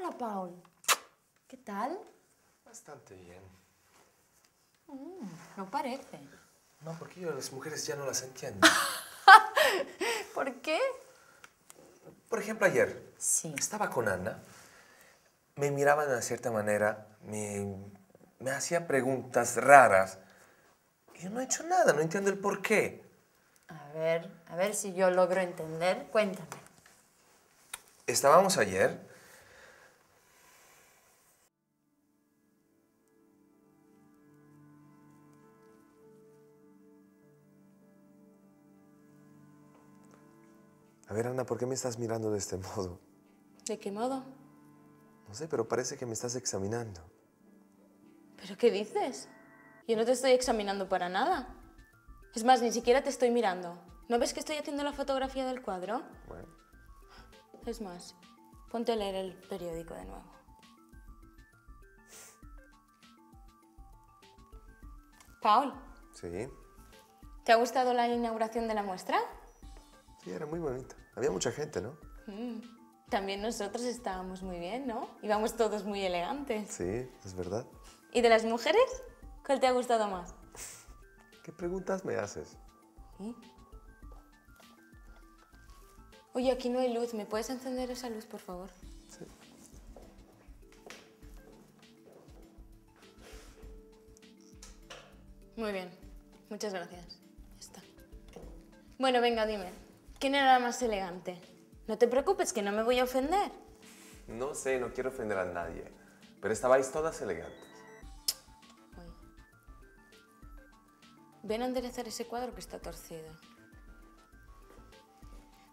Hola, Paul. ¿Qué tal? Bastante bien. Mm, no parece. No, porque yo las mujeres ya no las entiendo. ¿Por qué? Por ejemplo, ayer sí. estaba con Ana, me miraba de una cierta manera, me, hacía preguntas raras. yo no he hecho nada, no entiendo el por qué. A ver, a ver si yo logro entender. Cuéntame. Estábamos ayer A ver, Ana, ¿por qué me estás mirando de este modo? ¿De qué modo? No sé, pero parece que me estás examinando. ¿Pero qué dices? Yo no te estoy examinando para nada. Es más, ni siquiera te estoy mirando. ¿No ves que estoy haciendo la fotografía del cuadro? Bueno. Es más, ponte a leer el periódico de nuevo. Paul. Sí. ¿Te ha gustado la inauguración de la muestra? Sí, era muy bonito. Había mucha gente, ¿no? Mm. También nosotros estábamos muy bien, ¿no? Íbamos todos muy elegantes. Sí, es verdad. ¿Y de las mujeres? ¿Cuál te ha gustado más? ¿Qué preguntas me haces? Oye, aquí no hay luz. ¿Me puedes encender esa luz, por favor? Sí. Muy bien. Muchas gracias. Ya está. Bueno, venga, dime. ¿Quién era más elegante? No te preocupes, que no me voy a ofender. No sé, no quiero ofender a nadie, pero estabais todas elegantes. Ven a enderezar ese cuadro que está torcido.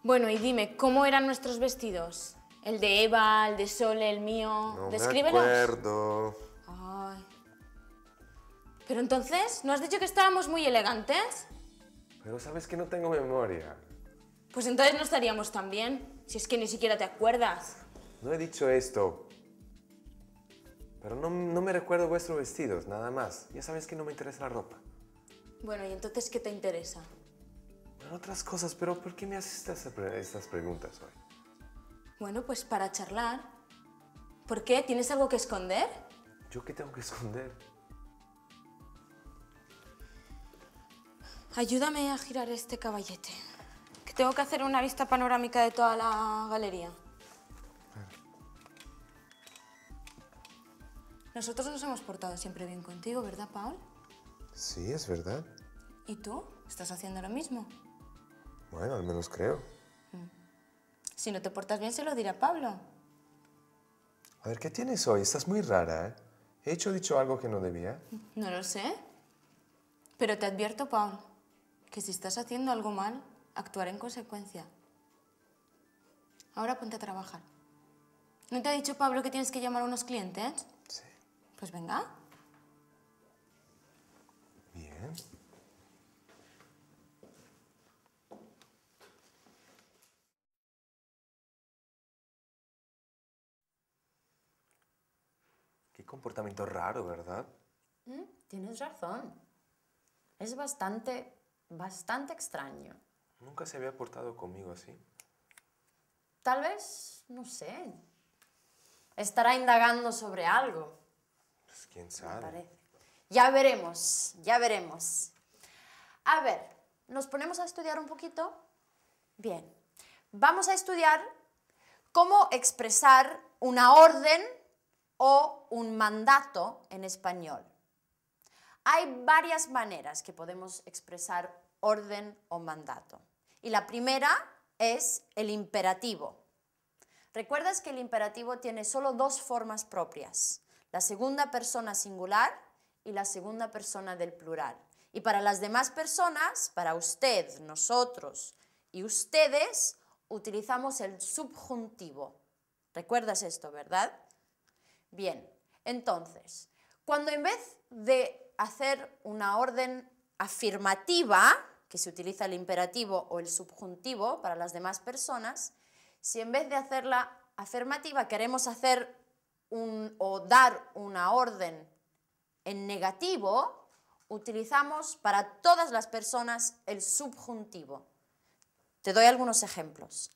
Bueno, y dime, ¿cómo eran nuestros vestidos? El de Eva, el de Sole, el mío. No Descríbelos. me acuerdo. Ay. Pero entonces, ¿no has dicho que estábamos muy elegantes? Pero sabes que no tengo memoria. Pues entonces no estaríamos tan bien, si es que ni siquiera te acuerdas. No he dicho esto. Pero no, me recuerdo vuestros vestidos, nada más. Ya sabes que no me interesa la ropa. Bueno, ¿y entonces qué te interesa? Bueno, otras cosas, pero ¿por qué me haces estas, estas preguntas hoy? Bueno, pues para charlar. ¿Por qué? ¿Tienes algo que esconder? ¿Yo qué tengo que esconder? Ayúdame a girar este caballete. Tengo que hacer una vista panorámica de toda la galería. Nosotros nos hemos portado siempre bien contigo, ¿verdad, Paul? Sí, es verdad. ¿Y tú? ¿Estás haciendo lo mismo? Bueno, al menos creo. Mm. Si no te portas bien, se lo dirá Pablo. A ver, ¿qué tienes hoy? Estás muy rara, ¿eh? ¿He hecho dicho algo que no debía? No lo sé. Pero te advierto, Paul, que si estás haciendo algo mal, actuar en consecuencia. Ahora ponte a trabajar. ¿No te ha dicho Pablo que tienes que llamar a unos clientes? Sí. Pues venga. Bien. Qué comportamiento raro, ¿verdad? Mm, tienes razón. Es bastante, bastante extraño. Nunca se había portado conmigo así. Tal vez, no sé. Estará indagando sobre algo. Pues quién sabe. Ya veremos, ya veremos. A ver, nos ponemos a estudiar un poquito. Bien. Vamos a estudiar cómo expresar una orden o un mandato en español. Hay varias maneras que podemos expresar orden o mandato. Y la primera es el imperativo. Recuerdas que el imperativo tiene solo dos formas propias, la segunda persona singular y la segunda persona del plural. Y para las demás personas, para usted, nosotros y ustedes, utilizamos el subjuntivo. ¿Recuerdas esto, verdad? Bien, entonces, cuando en vez de hacer una orden afirmativa, que se utiliza el imperativo o el subjuntivo para las demás personas, si en vez de hacerla afirmativa queremos hacer o dar una orden en negativo, utilizamos para todas las personas el subjuntivo. Te doy algunos ejemplos.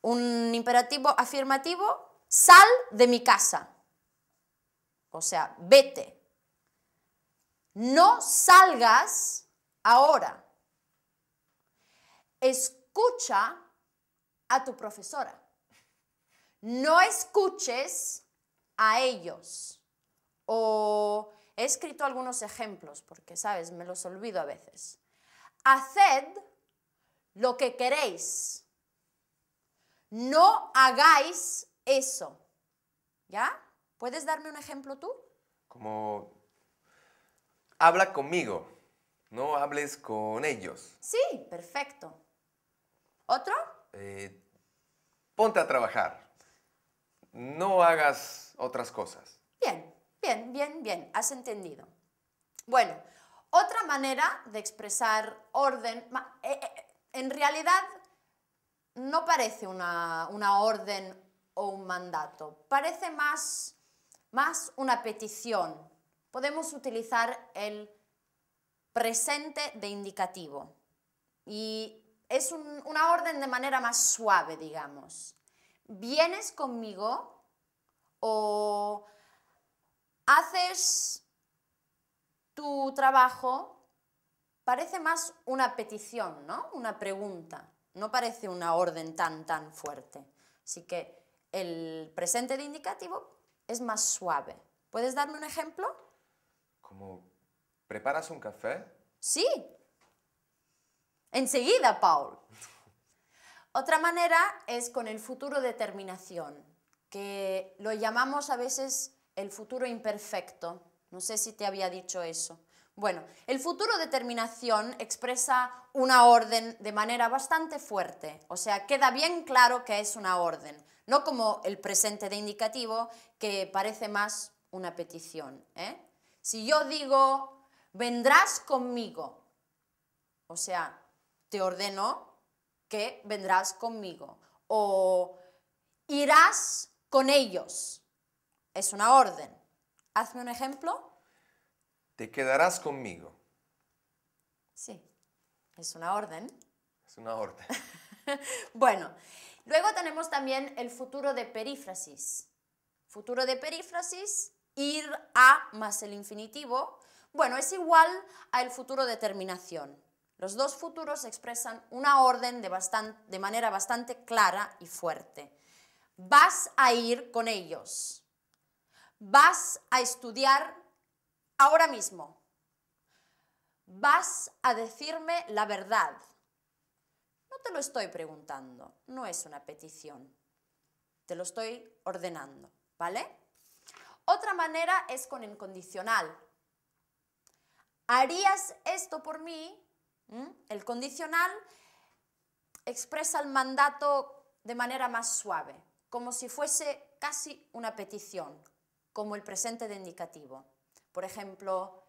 Un imperativo afirmativo, sal de mi casa. O sea, vete, no salgas ahora. Escucha a tu profesora. No escuches a ellos. O he escrito algunos ejemplos porque, sabes, me los olvido a veces. Haced lo que queréis. No hagáis eso. ¿Ya? ¿Puedes darme un ejemplo tú? Como habla conmigo, no hables con ellos. Sí, perfecto. ¿Otro? Eh, ponte a trabajar. No hagas otras cosas. Bien, bien, bien, bien. Has entendido. Bueno, otra manera de expresar orden, eh, eh, en realidad no parece una, orden o un mandato, parece más, más una petición, podemos utilizar el presente de indicativo. Y es una orden de manera más suave, digamos. ¿Vienes conmigo? ¿O haces tu trabajo? Parece más una petición, ¿no? Una pregunta. No parece una orden tan, tan fuerte. Así que el presente de indicativo es más suave. ¿Puedes darme un ejemplo? preparas un café? Sí. Enseguida, Paul. Otra manera es con el futuro determinación, que lo llamamos a veces el futuro imperfecto. No sé si te había dicho eso. Bueno, el futuro determinación expresa una orden de manera bastante fuerte, o sea, queda bien claro que es una orden, no como el presente de indicativo que parece más una petición. ¿eh? Si yo digo, vendrás conmigo, o sea, te ordeno que vendrás conmigo, o irás con ellos, es una orden. Hazme un ejemplo. Te quedarás conmigo. Sí, es una orden. Es una orden. bueno, luego tenemos también el futuro de perífrasis. Futuro de perífrasis ir a más el infinitivo, bueno, es igual a el futuro determinación. Los dos futuros expresan una orden de, de manera bastante clara y fuerte. Vas a ir con ellos. Vas a estudiar ahora mismo. Vas a decirme la verdad. No te lo estoy preguntando, no es una petición. Te lo estoy ordenando, ¿vale? Otra manera es con el condicional. ¿Harías esto por mí? El condicional expresa el mandato de manera más suave, como si fuese casi una petición, como el presente de indicativo. Por ejemplo,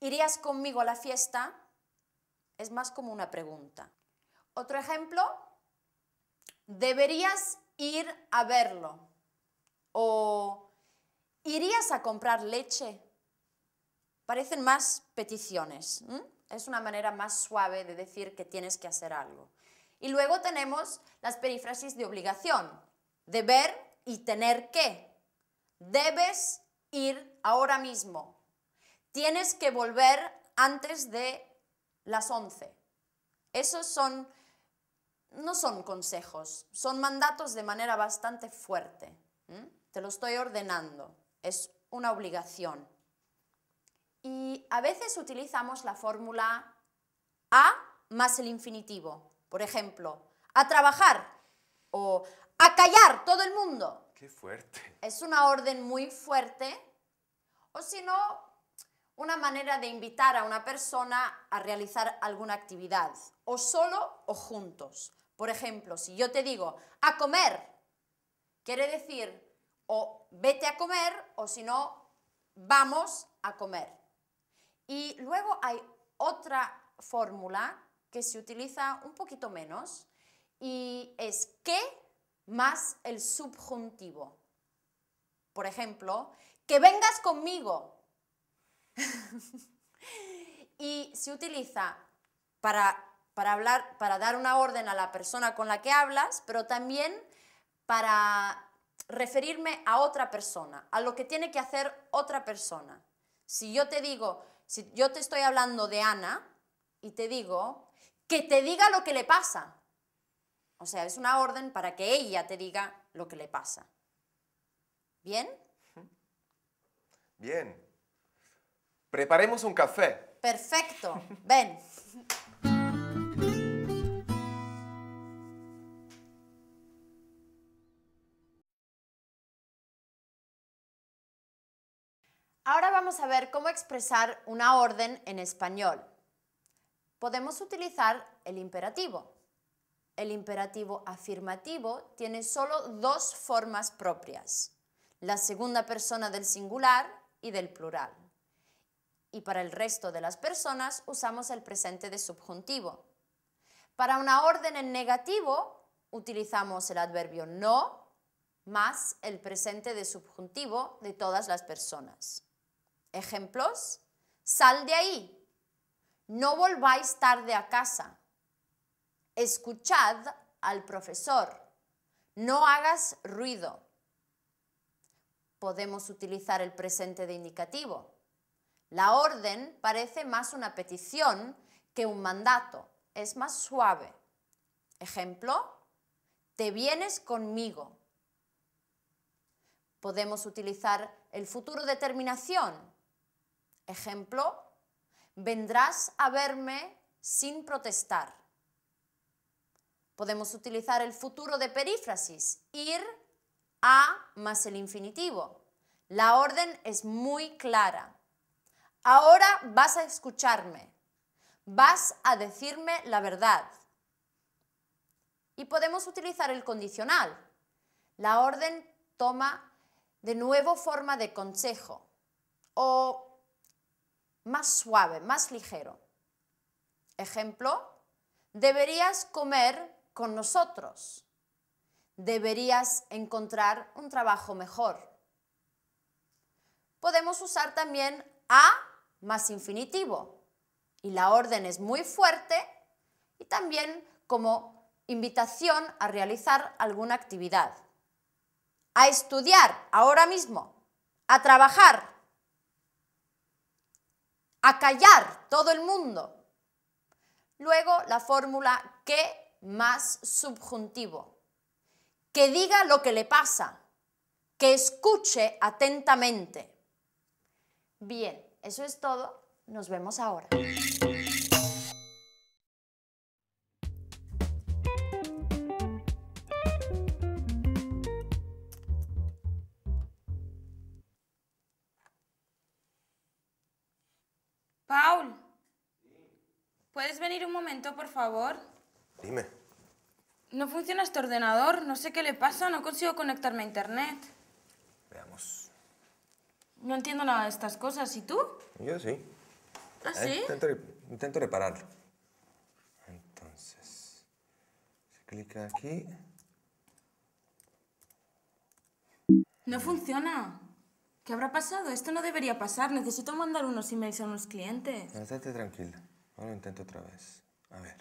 ¿irías conmigo a la fiesta? Es más como una pregunta. Otro ejemplo, deberías ir a verlo. O ¿Irías a comprar leche? Parecen más peticiones. Es una manera más suave de decir que tienes que hacer algo. Y luego tenemos las perífrasis de obligación. Deber y tener que. Debes ir ahora mismo. Tienes que volver antes de las 11. Esos son, no son consejos, son mandatos de manera bastante fuerte. Te lo estoy ordenando es una obligación. Y a veces utilizamos la fórmula a más el infinitivo. Por ejemplo, a trabajar o a callar todo el mundo. Qué fuerte. Es una orden muy fuerte o si no, una manera de invitar a una persona a realizar alguna actividad, o solo o juntos. Por ejemplo, si yo te digo a comer, quiere decir o vete a comer o si no, vamos a comer. Y luego hay otra fórmula que se utiliza un poquito menos y es que más el subjuntivo. Por ejemplo, que vengas conmigo. y se utiliza para, para, hablar, para dar una orden a la persona con la que hablas, pero también para referirme a otra persona, a lo que tiene que hacer otra persona. Si yo te digo, si yo te estoy hablando de Ana y te digo que te diga lo que le pasa. O sea, es una orden para que ella te diga lo que le pasa. ¿Bien? Bien. Preparemos un café. Perfecto. Ven. Ahora vamos a ver cómo expresar una orden en español. Podemos utilizar el imperativo. El imperativo afirmativo tiene solo dos formas propias, la segunda persona del singular y del plural. Y para el resto de las personas usamos el presente de subjuntivo. Para una orden en negativo utilizamos el adverbio no más el presente de subjuntivo de todas las personas. Ejemplos, sal de ahí, no volváis tarde a casa, escuchad al profesor, no hagas ruido. Podemos utilizar el presente de indicativo. La orden parece más una petición que un mandato, es más suave. Ejemplo, te vienes conmigo. Podemos utilizar el futuro de terminación, Ejemplo, vendrás a verme sin protestar. Podemos utilizar el futuro de perífrasis, ir a más el infinitivo. La orden es muy clara. Ahora vas a escucharme, vas a decirme la verdad. Y podemos utilizar el condicional. La orden toma de nuevo forma de consejo o más suave, más ligero. Ejemplo, deberías comer con nosotros. Deberías encontrar un trabajo mejor. Podemos usar también a más infinitivo. Y la orden es muy fuerte y también como invitación a realizar alguna actividad. A estudiar ahora mismo. A trabajar a callar todo el mundo. Luego la fórmula que más subjuntivo, que diga lo que le pasa, que escuche atentamente. Bien, eso es todo. Nos vemos ahora. ¿Puedes venir un momento, por favor? Dime. No funciona este ordenador, no sé qué le pasa, no consigo conectarme a internet. Veamos. No entiendo nada de estas cosas, ¿y tú? Yo sí. ¿Ah, eh, sí? intento, intento, repararlo. Entonces, se clica aquí. No funciona. ¿Qué habrá pasado? Esto no debería pasar. Necesito mandar unos emails a unos clientes. Estate tranquila. Ahora intento otra vez. A ver.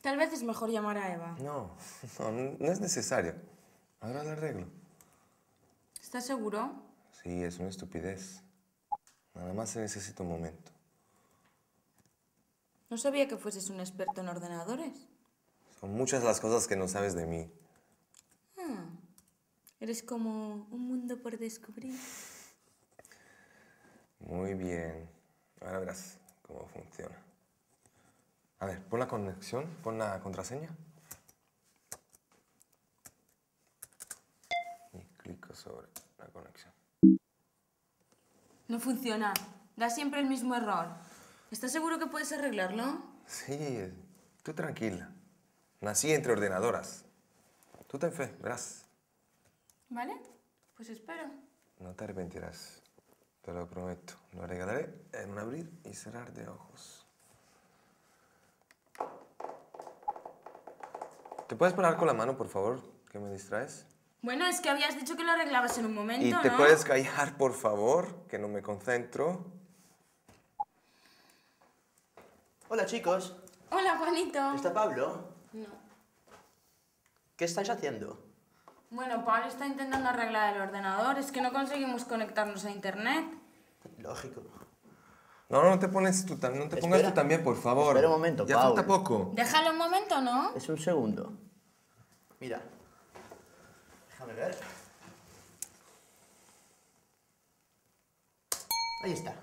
Tal vez es mejor llamar a Eva. No, no, no es necesario. Ahora lo arreglo. ¿Estás seguro? Sí, es una estupidez. Nada más se necesita un momento. No sabía que fueses un experto en ordenadores. Son muchas las cosas que no sabes de mí. Ah, eres como un mundo por descubrir. Muy bien. Ahora verás cómo funciona. A ver, pon la conexión, pon la contraseña. Y clico sobre la conexión. No funciona. Da siempre el mismo error. ¿Estás seguro que puedes arreglarlo? Sí, tú tranquila. Nací entre ordenadoras. Tú ten fe, verás. ¿Vale? Pues espero. No te arrepentirás. Te lo prometo. Lo arreglaré en un abrir y cerrar de ojos. ¿Te puedes parar con la mano, por favor? Que me distraes. Bueno, es que habías dicho que lo arreglabas en un momento, ¿Y te puedes callar, por favor? Que no me concentro. Hola, chicos. Hola, Juanito. ¿Está Pablo? No. ¿Qué estáis haciendo? Bueno, Paul está intentando arreglar el ordenador. Es que no conseguimos conectarnos a internet. Lógico. No, no te pones tú, no te pongas tú también, por favor. Espera un momento, Ya poco. Déjalo un momento, ¿no? Es un segundo. Mira. Déjame ver. Ahí está.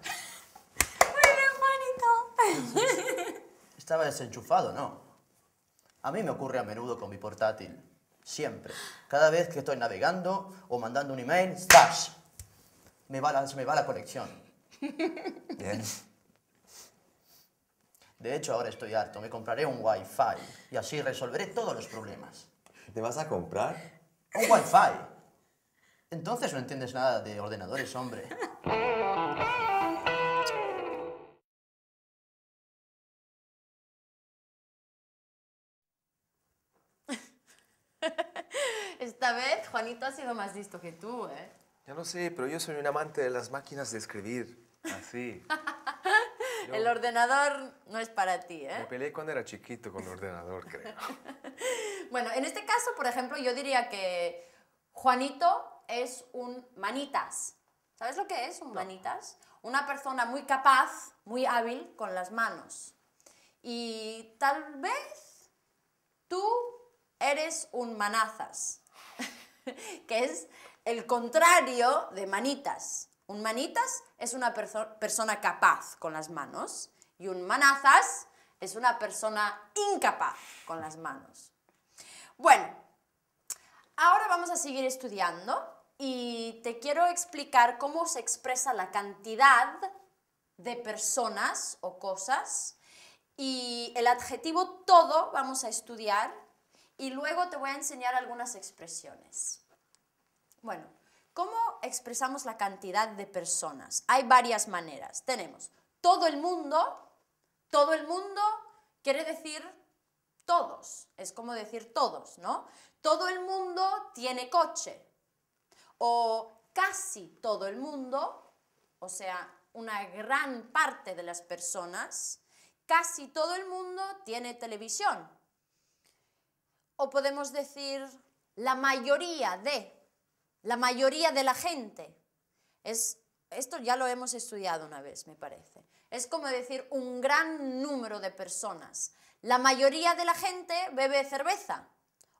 qué Juanito. Estaba desenchufado, ¿no? A mí me ocurre a menudo con mi portátil. Siempre. Cada vez que estoy navegando o mandando un email, ¡stash! Me va la, me va la conexión. Bien. De hecho, ahora estoy harto. Me compraré un Wi-Fi y así resolveré todos los problemas. ¿Te vas a comprar? Un Wi-Fi. Entonces no entiendes nada de ordenadores, hombre. Esta vez Juanito ha sido más listo que tú, ¿eh? Ya no sé, pero yo soy un amante de las máquinas de escribir. Así. El ordenador no es para ti, ¿eh? Me peleé cuando era chiquito con el ordenador, creo. bueno, en este caso, por ejemplo, yo diría que Juanito es un manitas. ¿Sabes lo que es un manitas? Una persona muy capaz, muy hábil con las manos. Y tal vez tú eres un manazas. que es el contrario de manitas. Un manitas es una persona capaz con las manos y un manazas es una persona incapaz con las manos. Bueno, ahora vamos a seguir estudiando y te quiero explicar cómo se expresa la cantidad de personas o cosas y el adjetivo todo vamos a estudiar y luego te voy a enseñar algunas expresiones. Bueno, ¿cómo expresamos la cantidad de personas? Hay varias maneras. Tenemos todo el mundo, todo el mundo quiere decir todos, es como decir todos, ¿no? Todo el mundo tiene coche o casi todo el mundo, o sea, una gran parte de las personas, casi todo el mundo tiene televisión o podemos decir la mayoría de, la mayoría de la gente. Es, esto ya lo hemos estudiado una vez, me parece. Es como decir un gran número de personas. La mayoría de la gente bebe cerveza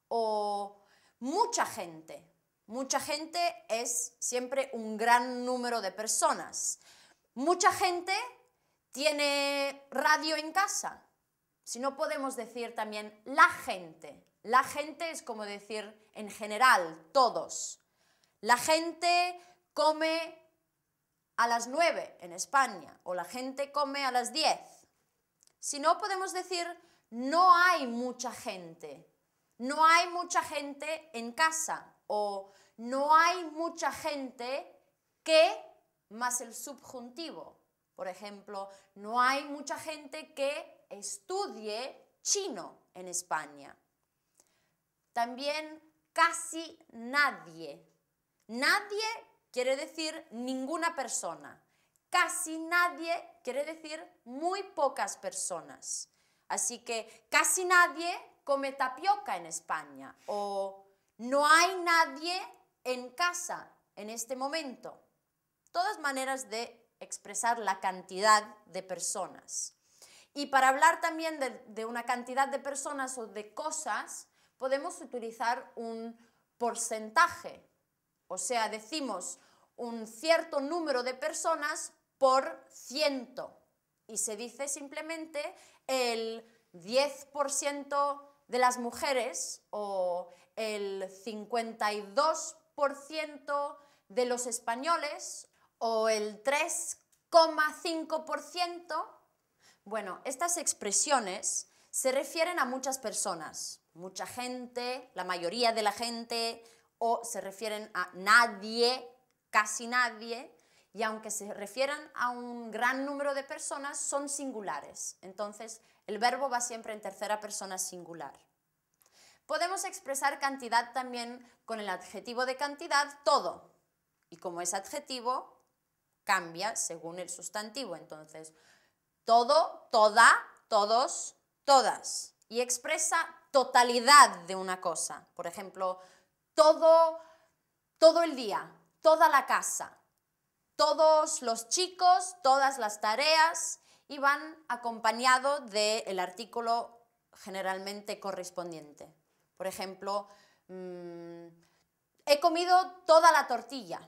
o mucha gente. Mucha gente es siempre un gran número de personas. Mucha gente tiene radio en casa. Si no podemos decir también la gente, la gente es como decir en general, todos. La gente come a las 9 en España o la gente come a las 10. Si no, podemos decir no hay mucha gente. No hay mucha gente en casa o no hay mucha gente que más el subjuntivo. Por ejemplo, no hay mucha gente que estudie chino en España. También casi nadie. Nadie quiere decir ninguna persona. Casi nadie quiere decir muy pocas personas. Así que casi nadie come tapioca en España o no hay nadie en casa en este momento. Todas maneras de expresar la cantidad de personas. Y para hablar también de, una cantidad de personas o de cosas, podemos utilizar un porcentaje. O sea, decimos un cierto número de personas por ciento. Y se dice simplemente el 10% de las mujeres o el 52% de los españoles o el 3,5%. Bueno, estas expresiones se refieren a muchas personas mucha gente, la mayoría de la gente, o se refieren a nadie, casi nadie, y aunque se refieran a un gran número de personas, son singulares. Entonces, el verbo va siempre en tercera persona singular. Podemos expresar cantidad también con el adjetivo de cantidad, todo. Y como es adjetivo, cambia según el sustantivo. Entonces, todo, toda, todos, todas. Y expresa totalidad de una cosa. Por ejemplo, todo, todo el día, toda la casa, todos los chicos, todas las tareas y van acompañado del artículo generalmente correspondiente. Por ejemplo, mm, he comido toda la tortilla,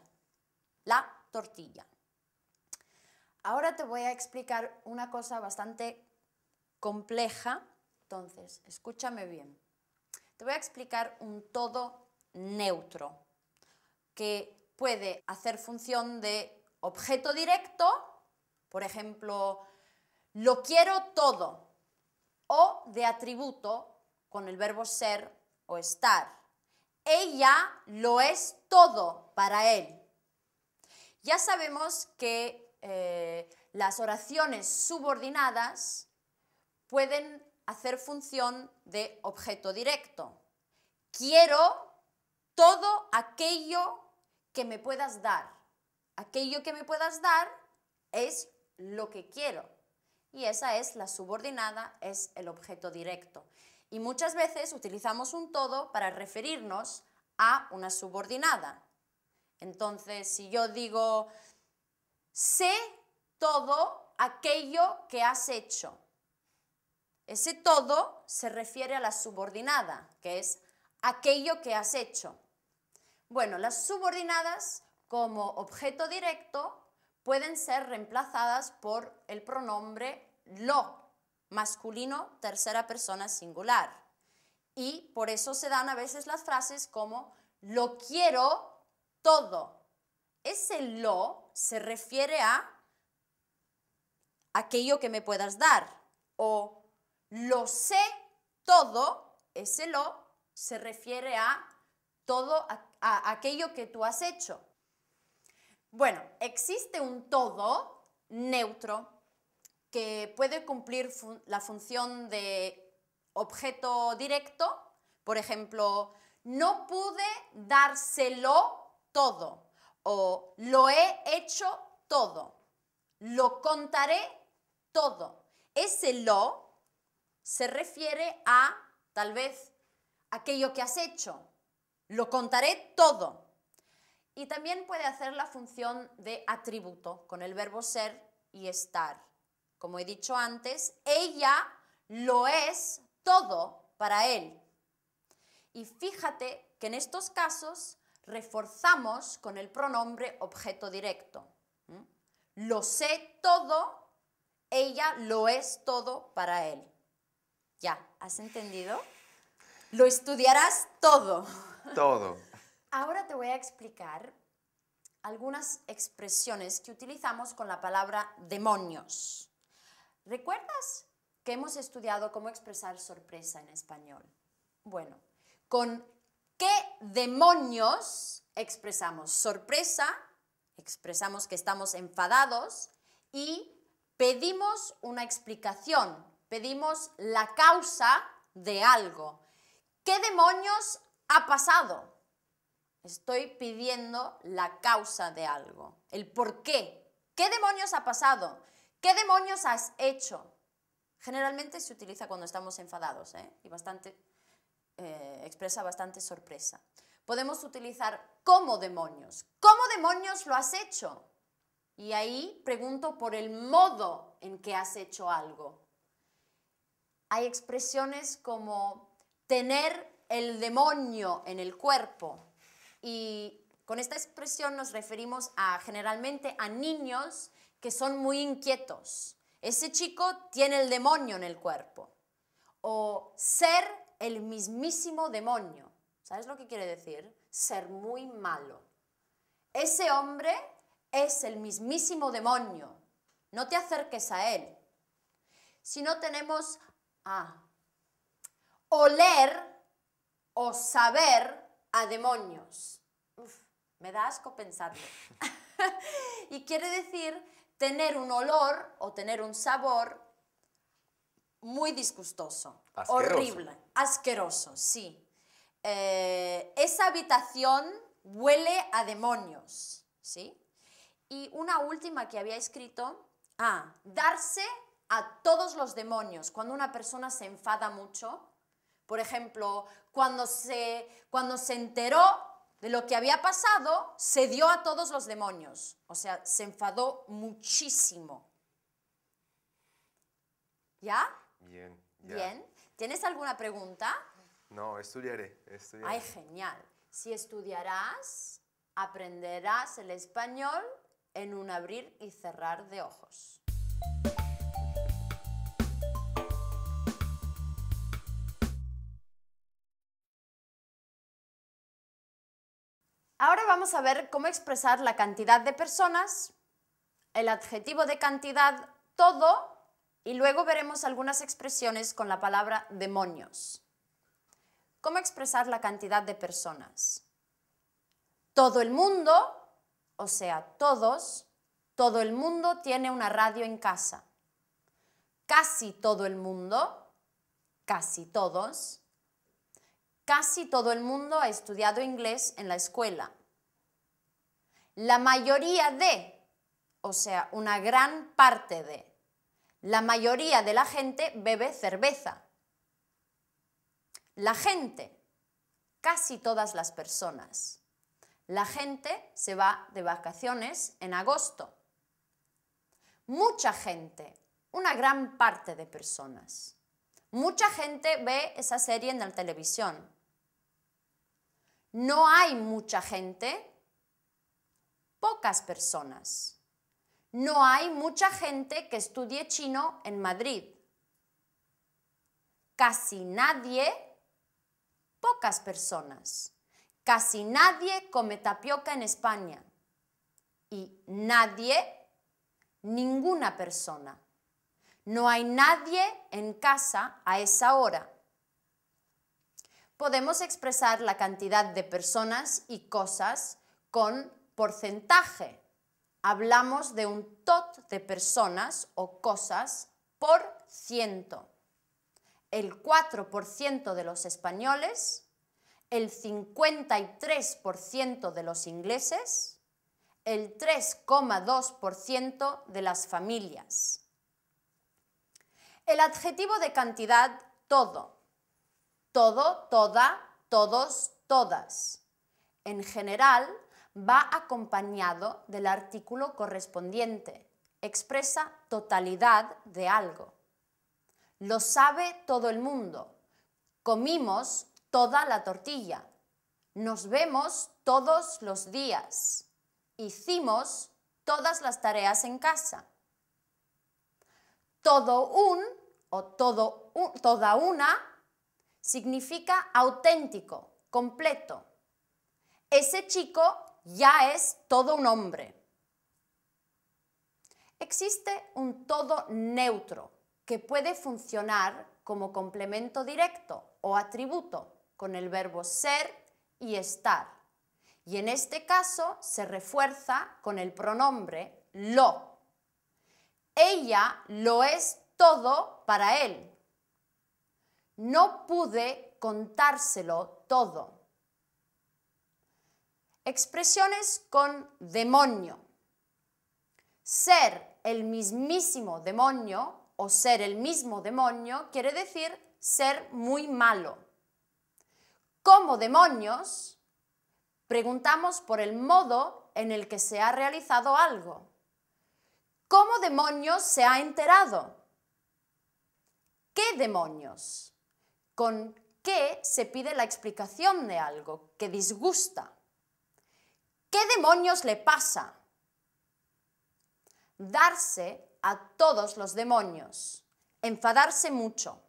la tortilla. Ahora te voy a explicar una cosa bastante compleja entonces, escúchame bien. Te voy a explicar un todo neutro que puede hacer función de objeto directo, por ejemplo, lo quiero todo, o de atributo con el verbo ser o estar. Ella lo es todo para él. Ya sabemos que eh, las oraciones subordinadas pueden hacer función de objeto directo. Quiero todo aquello que me puedas dar. Aquello que me puedas dar es lo que quiero. Y esa es la subordinada, es el objeto directo. Y muchas veces utilizamos un todo para referirnos a una subordinada. Entonces, si yo digo, sé todo aquello que has hecho, ese todo se refiere a la subordinada, que es aquello que has hecho. Bueno, las subordinadas como objeto directo pueden ser reemplazadas por el pronombre lo, masculino, tercera persona singular. Y por eso se dan a veces las frases como lo quiero todo. Ese lo se refiere a aquello que me puedas dar o lo sé todo, ese lo se refiere a todo a, aquello que tú has hecho. Bueno, existe un todo neutro que puede cumplir la función de objeto directo, por ejemplo, no pude dárselo todo o lo he hecho todo, lo contaré todo. Ese lo se refiere a, tal vez, aquello que has hecho. Lo contaré todo. Y también puede hacer la función de atributo con el verbo ser y estar. Como he dicho antes, ella lo es todo para él. Y fíjate que en estos casos reforzamos con el pronombre objeto directo. ¿Mm? Lo sé todo, ella lo es todo para él. Ya, ¿has entendido? Lo estudiarás todo. Todo. Ahora te voy a explicar algunas expresiones que utilizamos con la palabra demonios. ¿Recuerdas que hemos estudiado cómo expresar sorpresa en español? Bueno, con qué demonios expresamos sorpresa, expresamos que estamos enfadados y pedimos una explicación pedimos la causa de algo. ¿Qué demonios ha pasado? Estoy pidiendo la causa de algo, el por qué. ¿Qué demonios ha pasado? ¿Qué demonios has hecho? Generalmente se utiliza cuando estamos enfadados ¿eh? y bastante, eh, expresa bastante sorpresa. Podemos utilizar como demonios. ¿Cómo demonios lo has hecho? Y ahí pregunto por el modo en que has hecho algo hay expresiones como tener el demonio en el cuerpo. Y con esta expresión nos referimos a generalmente a niños que son muy inquietos. Ese chico tiene el demonio en el cuerpo. O ser el mismísimo demonio. ¿Sabes lo que quiere decir? Ser muy malo. Ese hombre es el mismísimo demonio. No te acerques a él. Si no tenemos Oler o saber a demonios. me da asco pensarlo. y quiere decir tener un olor o tener un sabor muy disgustoso, horrible, asqueroso, sí. Eh, esa habitación huele a demonios, ¿sí? Y una última que había escrito, ah, darse a todos los demonios cuando una persona se enfada mucho. Por ejemplo, cuando se, cuando se enteró de lo que había pasado, se dio a todos los demonios. O sea, se enfadó muchísimo. ¿Ya? Bien. ¿Tienes alguna pregunta? No, estudiaré, estudiaré. Ay, genial. Si estudiarás, aprenderás el español en un abrir y cerrar de ojos. Ahora vamos a ver cómo expresar la cantidad de personas, el adjetivo de cantidad, todo, y luego veremos algunas expresiones con la palabra demonios. ¿Cómo expresar la cantidad de personas? Todo el mundo, o sea, todos, todo el mundo tiene una radio en casa. Casi todo el mundo, casi todos, Casi todo el mundo ha estudiado inglés en la escuela. La mayoría de, o sea, una gran parte de, la mayoría de la gente bebe cerveza. La gente, casi todas las personas. La gente se va de vacaciones en agosto. Mucha gente, una gran parte de personas. Mucha gente ve esa serie en la televisión. No hay mucha gente, pocas personas. No hay mucha gente que estudie chino en Madrid. Casi nadie, pocas personas. Casi nadie come tapioca en España. Y nadie, ninguna persona. No hay nadie en casa a esa hora podemos expresar la cantidad de personas y cosas con porcentaje. Hablamos de un tot de personas o cosas por ciento. El 4% de los españoles, el 53% de los ingleses, el 3,2% de las familias. El adjetivo de cantidad todo todo, toda, todos, todas. En general, va acompañado del artículo correspondiente. Expresa totalidad de algo. Lo sabe todo el mundo. Comimos toda la tortilla. Nos vemos todos los días. Hicimos todas las tareas en casa. Todo un o toda una significa auténtico, completo. Ese chico ya es todo un hombre. Existe un todo neutro que puede funcionar como complemento directo o atributo con el verbo ser y estar. Y en este caso se refuerza con el pronombre lo. Ella lo es todo para él. No pude contárselo todo. Expresiones con demonio. Ser el mismísimo demonio o ser el mismo demonio quiere decir ser muy malo. ¿Cómo demonios, preguntamos por el modo en el que se ha realizado algo. ¿Cómo demonios se ha enterado? ¿Qué demonios? con qué se pide la explicación de algo que disgusta. ¿Qué demonios le pasa? Darse a todos los demonios. Enfadarse mucho.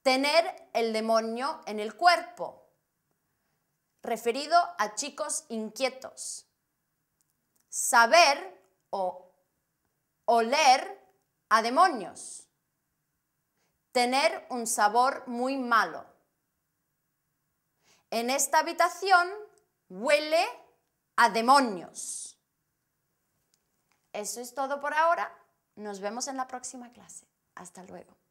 Tener el demonio en el cuerpo. Referido a chicos inquietos. Saber o oler a demonios tener un sabor muy malo. En esta habitación huele a demonios. Eso es todo por ahora. Nos vemos en la próxima clase. Hasta luego.